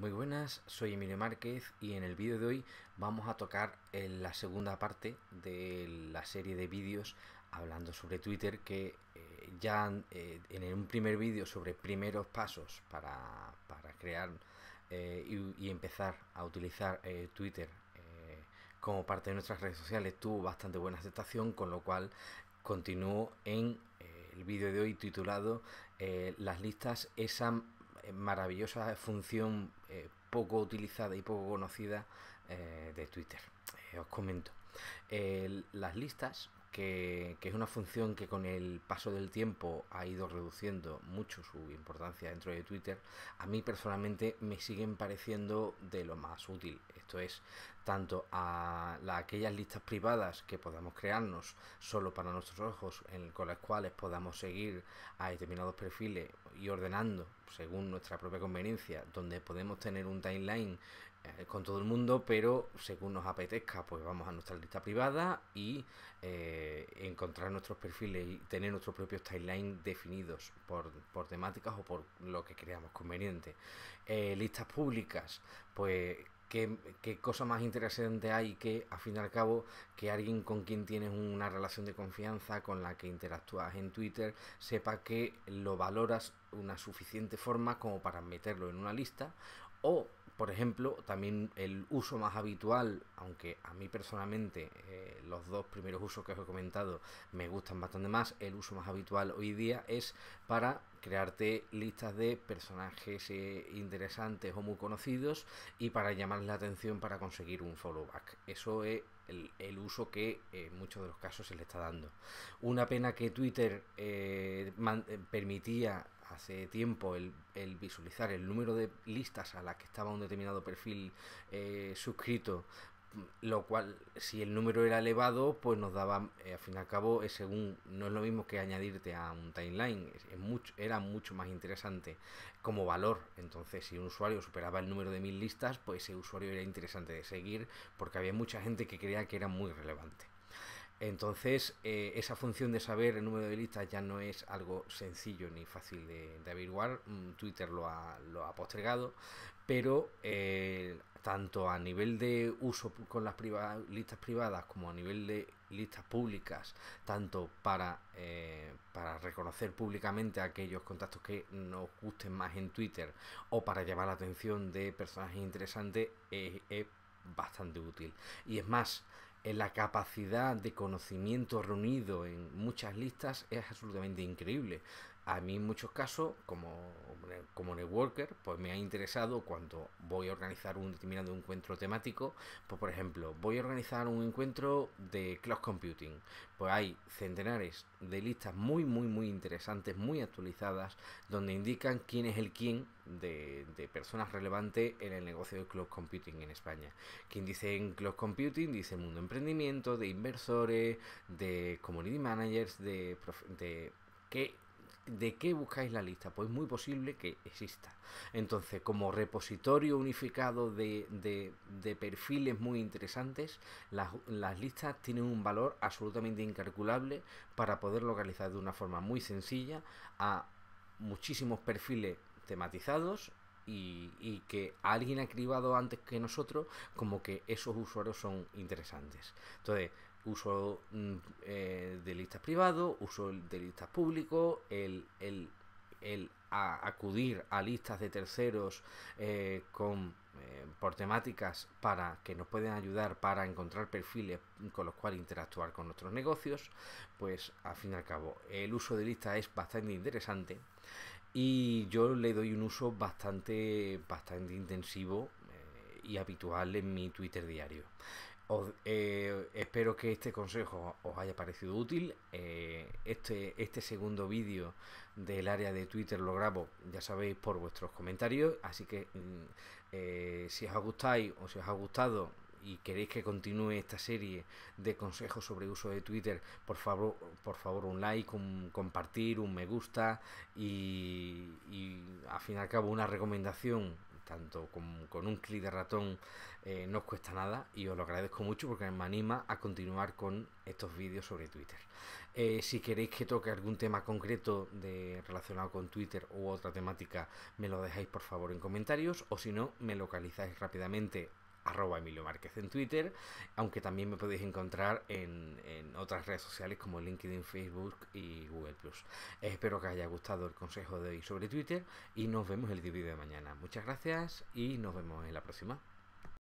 Muy buenas, soy Emilio Márquez y en el vídeo de hoy vamos a tocar en la segunda parte de la serie de vídeos hablando sobre Twitter que eh, ya eh, en un primer vídeo sobre primeros pasos para, crear eh, y, y, empezar a utilizar Twitter como parte de nuestras redes sociales tuvo bastante buena aceptación, con lo cual continúo en el vídeo de hoy titulado Las listas ESAM eh, maravillosa función eh, poco utilizada y poco conocida eh, de Twitter. os comento. las listas, que, es una función que con el paso del tiempo ha ido reduciendo mucho su importancia dentro de Twitter, a mí personalmente me siguen pareciendo de lo más útil. Esto es tanto a la, aquellas listas privadas que podamos crearnos solo para nuestros ojos, en, con las cuales podamos seguir a determinados perfiles y ordenando según nuestra propia conveniencia, donde podemos tener un timeline eh, con todo el mundo, pero según nos apetezca, pues vamos a nuestra lista privada y eh, encontrar nuestros perfiles y tener nuestros propios timelines definidos por, por, temáticas o por lo que creamos conveniente. Eh, listas públicas, pues qué, cosa más interesante hay que, al fin y al cabo, que alguien con quien tienes una relación de confianza, con la que interactúas en Twitter, sepa que lo valoras una suficiente forma como para meterlo en una lista o por ejemplo, también el uso más habitual, aunque a mí personalmente eh, los dos primeros usos que os he comentado me gustan bastante más, el uso más habitual hoy día es para crearte listas de personajes eh, interesantes o muy conocidos y para llamar la atención para conseguir un follow back. Eso es el, uso que eh, en muchos de los casos se le está dando. Una pena que Twitter permitía hace tiempo el, visualizar el número de listas a las que estaba un determinado perfil eh, suscrito, lo cual si el número era elevado, pues nos daba, eh, al fin y al cabo, según, no es lo mismo que añadirte a un timeline, mucho, era mucho más interesante como valor. Entonces, si un usuario superaba el número de mil listas, pues ese usuario era interesante de seguir porque había mucha gente que creía que era muy relevante. Entonces, eh, esa función de saber el número de listas ya no es algo sencillo ni fácil de, averiguar. Mm, Twitter lo ha, lo postergado, pero eh, tanto a nivel de uso con las listas privadas como a nivel de listas públicas, tanto para, eh, reconocer públicamente aquellos contactos que nos gusten más en Twitter o para llamar la atención de personajes interesantes, es bastante útil. Y es más, eh, la capacidad de conocimiento reunido en muchas listas es absolutamente increíble a mí en muchos casos, como, como networker, pues me ha interesado cuando voy a organizar un determinado encuentro temático, pues por ejemplo, voy a organizar un encuentro de cloud computing, pues hay centenares de listas muy, muy, muy interesantes, muy actualizadas, donde indican quién es el quién de, personas relevantes en el negocio de cloud computing en España. Quien dice en cloud computing, dice mundo emprendimiento, de inversores, de community managers, de... de que de qué buscáis la lista. Pues muy posible que exista. Entonces, como repositorio unificado de, perfiles muy interesantes, las, listas tienen un valor absolutamente incalculable para poder localizar de una forma muy sencilla a muchísimos perfiles tematizados y, y, que alguien ha cribado antes que nosotros como que esos usuarios son interesantes. Entonces, uso mm, eh, de listas privados, uso de listas públicos, el, acudir a listas de terceros eh, con, eh, por temáticas para que nos pueden ayudar para encontrar perfiles con los cuales interactuar con nuestros negocios, pues al fin y al cabo el uso de listas es bastante interesante y yo le doy un uso bastante, bastante intensivo y habitual en mi Twitter diario. Eh, espero que este consejo os haya parecido útil. Eh, este, este segundo vídeo del área de Twitter lo grabo, ya sabéis, por vuestros comentarios. Así que mm, eh, si os ha gustado o si os ha gustado y queréis que continúe esta serie de consejos sobre uso de Twitter, por favor, por favor un like, un compartir, un me gusta y, y al fin y al cabo una recomendación tanto con, un clic de ratón eh, no os cuesta nada y os lo agradezco mucho porque me anima a continuar con estos vídeos sobre Twitter. Eh, si queréis que toque algún tema concreto de, relacionado con Twitter u otra temática, me lo dejáis por favor en comentarios o si no, me localizáis rápidamente arroba Emilio Márquez en Twitter, aunque también me podéis encontrar en, en otras redes sociales como LinkedIn, Facebook y Google Espero que os haya gustado el consejo de hoy sobre Twitter y nos vemos el día de mañana. Muchas gracias y nos vemos en la próxima.